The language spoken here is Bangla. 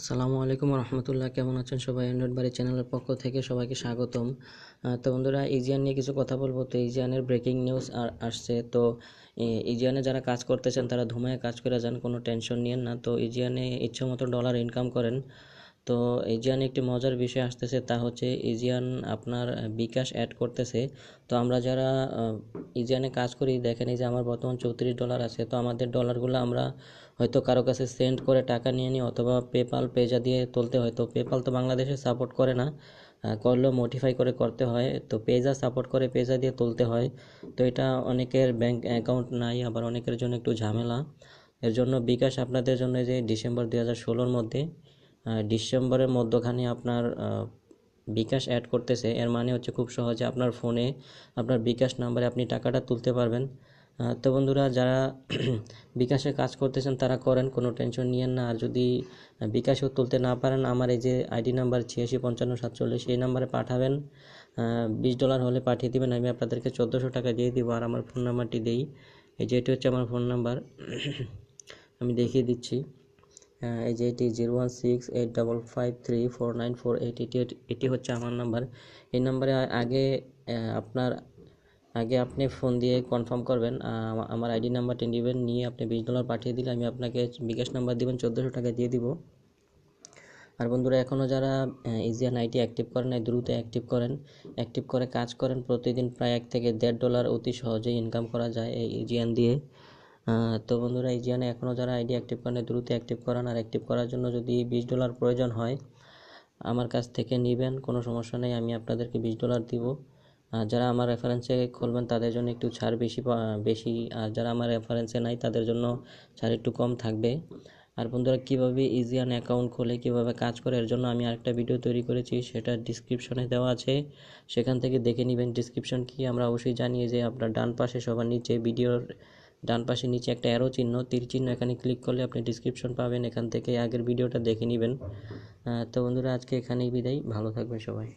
আসসালামু আলাইকুম রহমতুল্লাহ কেমন আছেন সবাই অ্যান্ড্রয়েড বাড়ি চ্যানেলের পক্ষ থেকে সবাইকে স্বাগতম তো বন্ধুরা ইজিয়ান নিয়ে কিছু কথা বলবো তো ইজিয়ানের ব্রেকিং নিউজ আর আসছে তো ইজিয়ানে যারা কাজ করতেছেন তারা ধুমায় কাজ করে যান কোনো টেনশন নিয়েন না তো ইজিয়ানে ইচ্ছামতো ডলার ইনকাম করেন তো এজিয়ান একটি মজার বিষয় আসতেছে তা হচ্ছে এজিয়ান আপনার বিকাশ অ্যাড করতেছে তো আমরা যারা এজিয়ানে কাজ করি দেখেন এই যে আমার বর্তমান চৌত্রিশ ডলার আছে তো আমাদের ডলারগুলো আমরা হয়তো কারো কাছে সেন্ড করে টাকা নিয়ে নিই অথবা পেপাল পেজা দিয়ে তুলতে হয় তো পেপাল তো বাংলাদেশে সাপোর্ট করে না করলেও মডিফাই করে করতে হয় তো পেজা সাপোর্ট করে পেজা দিয়ে তুলতে হয় তো এটা অনেকের ব্যাংক অ্যাকাউন্ট নাই আবার অনেকের জন্য একটু ঝামেলা এর জন্য বিকাশ আপনাদের জন্য যে ডিসেম্বর দু হাজার ষোলোর মধ্যে ডিসেম্বরের মধ্যখানে আপনার বিকাশ অ্যাড করতেছে এর মানে হচ্ছে খুব সহজে আপনার ফোনে আপনার বিকাশ নাম্বারে আপনি টাকাটা তুলতে পারবেন তো বন্ধুরা যারা বিকাশে কাজ করতেছেন তারা করেন কোনো টেনশন নিয়েন না আর যদি বিকাশও তুলতে না পারেন আমার এই যে আইডি নাম্বার ছিয়াশি পঞ্চান্ন সাতচল্লিশ এই নাম্বারে পাঠাবেন বিশ ডলার হলে পাঠিয়ে দেবেন আমি আপনাদেরকে চোদ্দোশো টাকা দিয়ে দিব আর আমার ফোন নাম্বারটি দিই এই যে যেটি হচ্ছে আমার ফোন নাম্বার আমি দেখিয়ে দিচ্ছি এই যে এটি zero one six eight double five three four nine four eight এটি এটি হচ্ছে আমার নাম্বার এই নাম্বারে আগে আপনার আগে আপনি ফোন দিয়ে কনফার্ম করবেন আমার আইডি নাম্বারটি নেবেন নিয়ে আপনি বিশ ডলার পাঠিয়ে দিলে আমি আপনাকে বিকাশ নাম্বার দেবেন চোদ্দোশো টাকা দিয়ে দিব আর বন্ধুরা এখনও যারা ইজিয়ান আইটি অ্যাক্টিভ করেন দ্রুত অ্যাক্টিভ করেন অ্যাক্টিভ করে কাজ করেন প্রতিদিন প্রায় এক থেকে দেড় ডলার অতি সহজেই ইনকাম করা যায় এই ইজিয়ান দিয়ে তো বন্ধুরা এই জিয়ানে এখনও যারা আইডি অ্যাক্টিভ করেন দ্রুত অ্যাক্টিভ করান আর অ্যাক্টিভ করার জন্য যদি বিশ ডলার প্রয়োজন হয় আমার কাছ থেকে নেবেন কোনো সমস্যা নেই আমি আপনাদেরকে বিশ ডলার দিব যারা আমার রেফারেন্সে খুলবেন তাদের জন্য একটু ছাড় বেশি বেশি আর যারা আমার রেফারেন্সে নাই তাদের জন্য ছাড় একটু কম থাকবে আর বন্ধুরা কীভাবে ইজিয়ান অ্যাকাউন্ট খোলে কীভাবে কাজ করে এর জন্য আমি আরেকটা ভিডিও তৈরি করেছি সেটা ডিসক্রিপশনে দেওয়া আছে সেখান থেকে দেখে নেবেন ডিসক্রিপশন কি আমরা অবশ্যই জানিয়ে যে আপনার ডান পাশে সবার নিচে ভিডিওর ডান পাশে নিচে একটা অ্যারো চিহ্ন তীর চিহ্ন এখানে ক্লিক করলে আপনি ডিসক্রিপশন পাবেন এখান থেকে আগের ভিডিওটা দেখে নেবেন তো বন্ধুরা আজকে এখানেই বিদায় ভালো থাকবেন সবাই